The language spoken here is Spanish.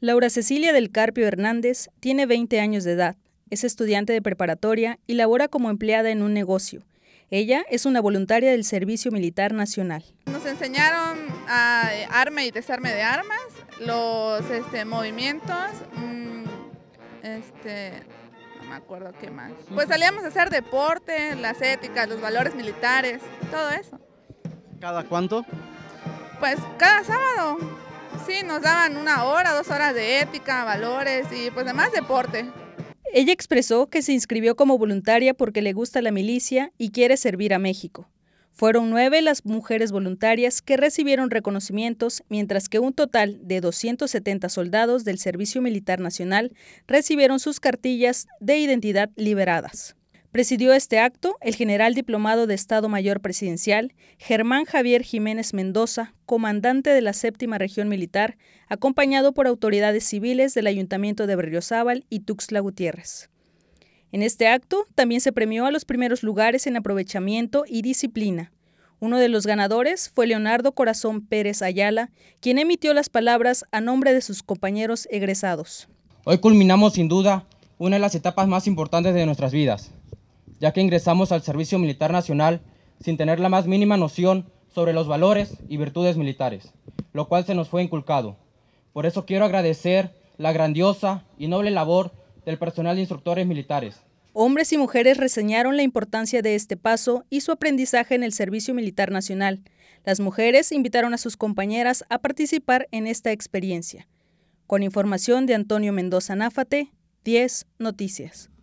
Laura Cecilia del Carpio Hernández tiene 20 años de edad, es estudiante de preparatoria y labora como empleada en un negocio. Ella es una voluntaria del Servicio Militar Nacional. Nos enseñaron a eh, arme y desarme de armas, los este, movimientos, mm, este, no me acuerdo qué más. Pues salíamos a hacer deporte, las éticas, los valores militares, todo eso. ¿Cada cuánto? Pues cada sábado Sí, nos daban una hora, dos horas de ética, valores y pues además deporte. Ella expresó que se inscribió como voluntaria porque le gusta la milicia y quiere servir a México. Fueron nueve las mujeres voluntarias que recibieron reconocimientos, mientras que un total de 270 soldados del Servicio Militar Nacional recibieron sus cartillas de identidad liberadas. Presidió este acto el general diplomado de Estado Mayor Presidencial, Germán Javier Jiménez Mendoza, comandante de la séptima región militar, acompañado por autoridades civiles del Ayuntamiento de Berriozábal y Tuxtla Gutiérrez. En este acto también se premió a los primeros lugares en aprovechamiento y disciplina. Uno de los ganadores fue Leonardo Corazón Pérez Ayala, quien emitió las palabras a nombre de sus compañeros egresados. Hoy culminamos sin duda una de las etapas más importantes de nuestras vidas, ya que ingresamos al Servicio Militar Nacional sin tener la más mínima noción sobre los valores y virtudes militares, lo cual se nos fue inculcado. Por eso quiero agradecer la grandiosa y noble labor del personal de instructores militares. Hombres y mujeres reseñaron la importancia de este paso y su aprendizaje en el Servicio Militar Nacional. Las mujeres invitaron a sus compañeras a participar en esta experiencia. Con información de Antonio Mendoza Náfate, 10 Noticias.